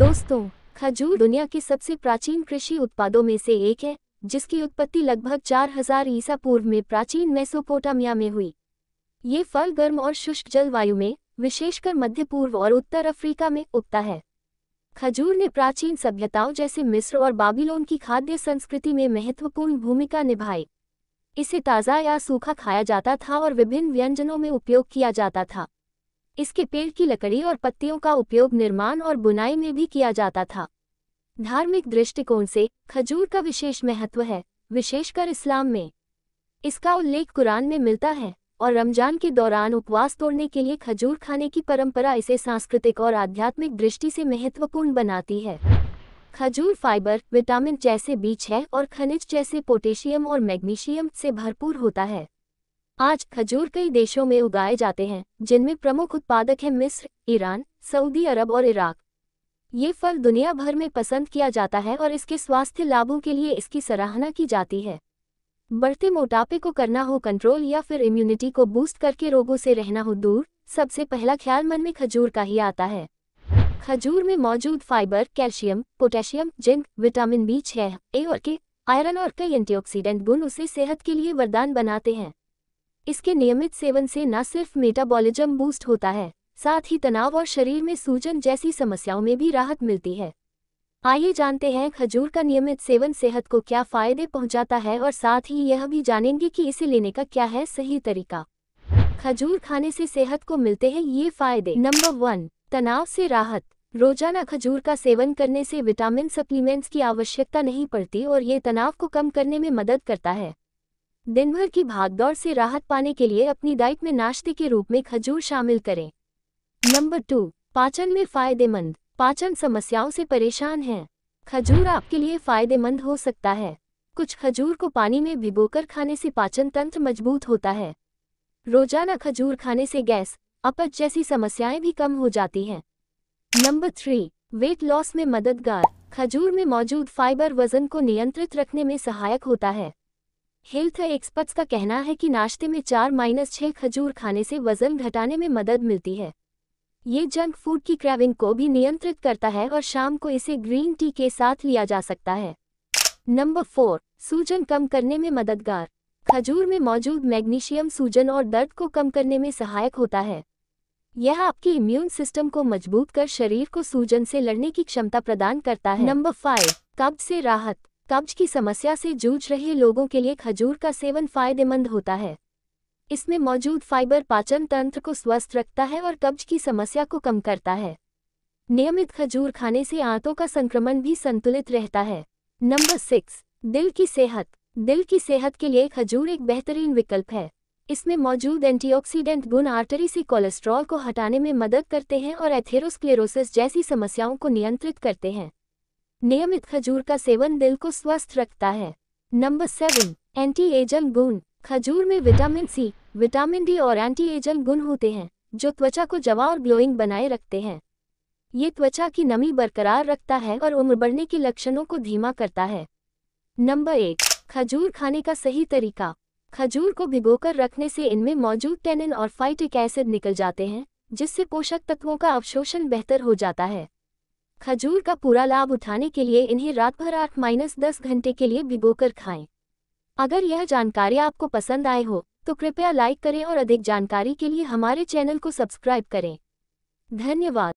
दोस्तों खजूर दुनिया के सबसे प्राचीन कृषि उत्पादों में से एक है जिसकी उत्पत्ति लगभग 4000 ईसा पूर्व में प्राचीन मेसोपोटामिया में हुई ये फल गर्म और शुष्क जलवायु में विशेषकर मध्य पूर्व और उत्तर अफ्रीका में उगता है खजूर ने प्राचीन सभ्यताओं जैसे मिस्र और बाबिलोन की खाद्य संस्कृति में महत्वपूर्ण भूमिका निभाई इसे ताज़ा या सूखा खाया जाता था और विभिन्न व्यंजनों में उपयोग किया जाता था इसके पेड़ की लकड़ी और पत्तियों का उपयोग निर्माण और बुनाई में भी किया जाता था धार्मिक दृष्टिकोण से खजूर का विशेष महत्व है विशेषकर इस्लाम में इसका उल्लेख कुरान में मिलता है और रमजान के दौरान उपवास तोड़ने के लिए खजूर खाने की परंपरा इसे सांस्कृतिक और आध्यात्मिक दृष्टि से महत्वपूर्ण बनाती है खजूर फाइबर विटामिन जैसे बीच है और खनिज जैसे पोटेशियम और मैग्नीशियम से भरपूर होता है आज खजूर कई देशों में उगाए जाते हैं जिनमें प्रमुख उत्पादक हैं मिस्र ईरान सऊदी अरब और इराक ये फल दुनिया भर में पसंद किया जाता है और इसके स्वास्थ्य लाभों के लिए इसकी सराहना की जाती है बढ़ते मोटापे को करना हो कंट्रोल या फिर इम्यूनिटी को बूस्ट करके रोगों से रहना हो दूर सबसे पहला ख्याल मन में खजूर का ही आता है खजूर में मौजूद fibre calcium potassium zinc vitamin B छह ए और के आयरन और कई एंटीऑक्सीडेंट गुण उसे सेहत के लिए वरदान बनाते हैं इसके नियमित सेवन से न सिर्फ मेटाबॉलिज्म बूस्ट होता है साथ ही तनाव और शरीर में सूजन जैसी समस्याओं में भी राहत मिलती है आइए जानते हैं खजूर का नियमित सेवन सेहत को क्या फ़ायदे पहुंचाता है और साथ ही यह भी जानेंगे कि इसे लेने का क्या है सही तरीका खजूर खाने से सेहत को मिलते हैं ये फ़ायदे नंबर वन तनाव से राहत रोजाना खजूर का सेवन करने से विटामिन सप्लीमेंट्स की आवश्यकता नहीं पड़ती और ये तनाव को कम करने में मदद करता है दिन भर की भागदौड़ से राहत पाने के लिए अपनी डाइट में नाश्ते के रूप में खजूर शामिल करें नंबर टू पाचन में फायदेमंद पाचन समस्याओं से परेशान हैं खजूर आपके लिए फायदेमंद हो सकता है कुछ खजूर को पानी में भिगोकर खाने से पाचन तंत्र मजबूत होता है रोजाना खजूर खाने से गैस अपच जैसी समस्याएं भी कम हो जाती हैं नंबर थ्री वेट लॉस में मददगार खजूर में मौजूद फाइबर वजन को नियंत्रित रखने में सहायक होता है हेल्थ एक्सपर्ट्स का कहना है कि नाश्ते में चार माइनस छह खजूर खाने से वजन घटाने में मदद मिलती है ये जंक फूड की क्रैविंग को भी नियंत्रित करता है और शाम को इसे ग्रीन टी के साथ लिया जा सकता है नंबर फोर सूजन कम करने में मददगार खजूर में मौजूद मैग्नीशियम सूजन और दर्द को कम करने में सहायक होता है यह आपके इम्यून सिस्टम को मजबूत कर शरीर को सूजन से लड़ने की क्षमता प्रदान करता है नंबर फाइव कब्ज से राहत कब्ज की समस्या से जूझ रहे लोगों के लिए खजूर का सेवन फायदेमंद होता है इसमें मौजूद फाइबर पाचन तंत्र को स्वस्थ रखता है और कब्ज की समस्या को कम करता है नियमित खजूर खाने से आंतों का संक्रमण भी संतुलित रहता है नंबर सिक्स दिल की सेहत दिल की सेहत के लिए खजूर एक बेहतरीन विकल्प है इसमें मौजूद एंटीऑक्सीडेंट गुण आर्टरी से कोलेस्ट्रॉल को हटाने में मदद करते हैं और एथेरोस्क्लेरोसिस जैसी समस्याओं को नियंत्रित करते हैं नियमित खजूर का सेवन दिल को स्वस्थ रखता है नंबर सेवन एंटी एजल गुण खजूर में विटामिन सी विटामिन डी और एंटी एजल गुण होते हैं जो त्वचा को जवा और ग्लोइंग बनाए रखते हैं ये त्वचा की नमी बरकरार रखता है और उम्र बढ़ने के लक्षणों को धीमा करता है नंबर एक खजूर खाने का सही तरीका खजूर को भिगोकर रखने से इनमें मौजूद टेनिन और फाइटिक एसिड निकल जाते हैं जिससे पोषक तत्वों का अवशोषण बेहतर हो जाता है खजूर का पूरा लाभ उठाने के लिए इन्हें रात भर आठ माइनस दस घंटे के लिए भिगोकर खाएं अगर यह जानकारी आपको पसंद आए हो तो कृपया लाइक करें और अधिक जानकारी के लिए हमारे चैनल को सब्सक्राइब करें धन्यवाद